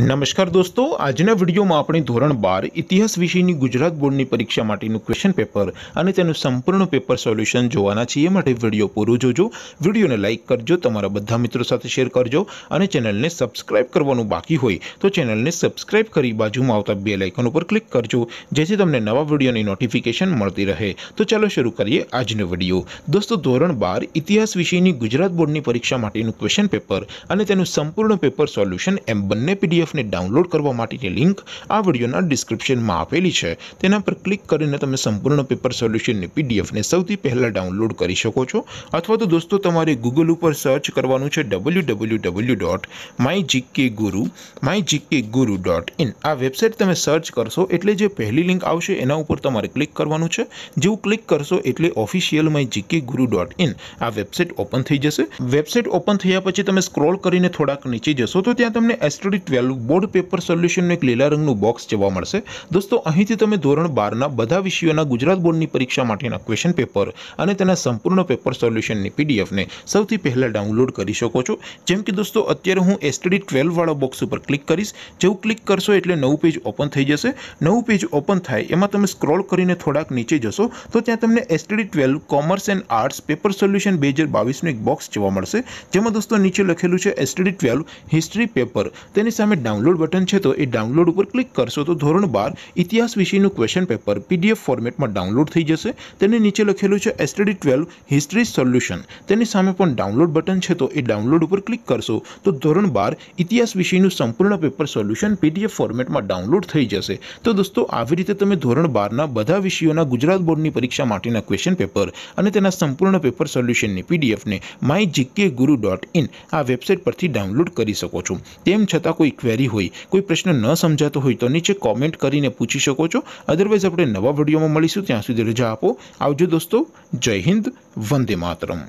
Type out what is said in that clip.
નમસ્કાર દોસ્તો આજના વિડિયોમાં આપણે ધોરણ 12 ઇતિહાસ વિષયની ગુજરાત બોર્ડની પરીક્ષા માટેનું ક્વેશ્ચન પેપર અને તેનું સંપૂર્ણ પેપર સોલ્યુશન જોવાના છીએ માટે વિડિયો પૂરો જોજો વિડિયોને લાઈક કરજો તમારા બધા મિત્રો સાથે શેર કરજો અને ચેનલને સબ્સ્ક્રાઇબ કરવાનું બાકી હોય તો ચેનલને સબ્સ્ક્રાઇબ કરી બાજુમાં આવતા બેલ આઇકન ઉપર ક્લિક કરજો જેથી તમને નવા વિડિયોની નોટિફિકેશન મળતી રહે તો ચાલો શરૂ કરીએ આજનો વિડિયો દોસ્તો ધોરણ 12 ઇતિહાસ વિષયની ગુજરાત બોર્ડની પરીક્ષા માટેનું ક્વેશ્ચન પેપર અને તેનું સંપૂર્ણ પેપર સોલ્યુશન એમ બનને પેડ એફને ડાઉનલોડ કરવા માટેની લિંક આ વિડિયોના ડિસ્ક્રિપ્શનમાં આપેલી છે તેના પર ક્લિક કરીને તમે સંપૂર્ણ પેપર સોલ્યુશન ને પીડીએફ ને સૌથી પહેલા ડાઉનલોડ કરી શકો છો અથવા તો દોસ્તો તમારે Google ઉપર સર્ચ કરવાનું છે www.mygkguru mygkguru.in આ વેબસાઈટ તમે સર્ચ કરશો એટલે જે પહેલી લિંક આવશે તેના ઉપર તમારે ક્લિક કરવાનું છે જેવું ક્લિક કરશો એટલે ઓફિશિયલ mygkguru.in આ વેબસાઈટ ઓપન થઈ જશે વેબસાઈટ ઓપન થયા પછી તમે સ્ક્રોલ કરીને થોડાક નીચે જશો તો ત્યાં તમને STD 12 બોર્ડ પેપર સોલ્યુશનનું એક લીલા રંગનું બોક્સ જોવા મળશે દોસ્તો અહીંથી તમે ધોરણ બારના બધા વિષયોના ગુજરાત બોર્ડની પરીક્ષા માટેના ક્વેશ્ચન પેપર અને તેના સંપૂર્ણ પેપર સોલ્યુશનની પીડીએફને સૌથી પહેલાં ડાઉનલોડ કરી શકો છો જેમ કે દોસ્તો અત્યારે હું એસટીડી ટ્વેલ્વવાળા બોક્સ ઉપર ક્લિક કરીશ જેવું ક્લિક કરશો એટલે નવું પેજ ઓપન થઈ જશે નવું પેજ ઓપન થાય એમાં તમે સ્ક્રોલ કરીને થોડાક નીચે જશો તો ત્યાં તમને STD twelve commerce and arts paper solution બે હજાર બાવીસનું એક બોક્સ જોવા મળશે જેમાં દોસ્તો નીચે લખેલું છે એસટીડી ટ્વેલ્વ હિસ્ટ્રી પેપર તેની સામે ડાઉનલોડ બટન છે તો એ ડાઉનલોડ ઉપર ક્લિક કરશો તો ધોરણ 12 ઇતિહાસ વિષયનું ક્વેશ્ચન પેપર PDF ફોર્મેટમાં ડાઉનલોડ થઈ જશે તેની નીચે લખેલું છે STD 12 હિસ્ટરી સોલ્યુશન તેની સામે પણ ડાઉનલોડ બટન છે તો એ ડાઉનલોડ ઉપર ક્લિક કરશો તો ધોરણ 12 ઇતિહાસ વિષયનું સંપૂર્ણ પેપર સોલ્યુશન PDF ફોર્મેટમાં ડાઉનલોડ થઈ જશે તો દોસ્તો આવી રીતે તમે ધોરણ 12 ના બધા વિષયોના ગુજરાત બોર્ડની પરીક્ષા માટેના ક્વેશ્ચન પેપર અને તેના સંપૂર્ણ પેપર સોલ્યુશનની PDF ને mygkguru.in આ વેબસાઈટ પરથી ડાઉનલોડ કરી શકો છો તેમ છતાં કોઈ કરી હોય કોઈ પ્રશ્ન ન સમજાતો હોય તો નીચે કમેન્ટ કરીને પૂછી શકો છો અધરવાઇઝ આપણે નવા વિડિયોમાં મળીશું ત્યાં સુધી રેજો જ આપો આવજો દોસ્તો જય હિન્દ વંદે માતરમ